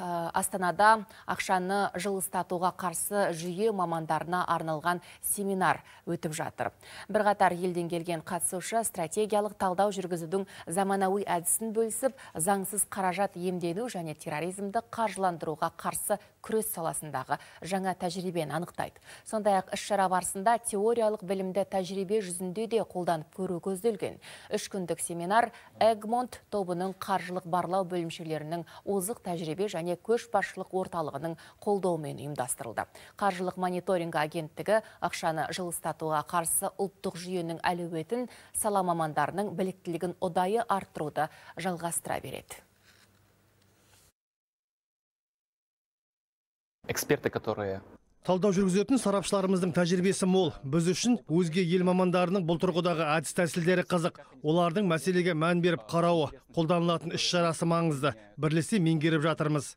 Э, Астанада ақшаны жылыстатуға қарсы жүйе мамандарына арналған семинар өтіп жатыр. Бірғатар елден келген қатысушы стратегиялық талдау жүргізудің заманауи әдісін бөлісіп, заңсыз қаражат емдену және терроризмді қаржыландыруға қарсы күрес саласындағы жаңа тәжірибені анықтайды. Сондай-ақ іс-шара барысында теориялық білімді тәжірибе жүзінде де қолданып көру көзделген. Үш күндік семинар Эгмонт тобының қаржылық барлау бөлімшелерінің озық тәжірибе және және көшбасшылық орталығының қолдауымен ұйымдастырылды. Қаржылық мониторинг агенттігі ақшаны жылыстатуға қарсы ұлттық жүйенің әлеуетін сала мамандарының біліктілігін ұдайы арттыруды жалғастыра береді. Эксперты, которые талдау жүргізетін сарапшыларымыздың тәжірибесі мол біз үшін өзге ел мамандарының бұл тұрғыдағы әдіс тәсілдері қызық олардың мәселеге мән беріп қарауы қолданылатын іс шарасы маңызды бірлесе меңгеріп жатырмыз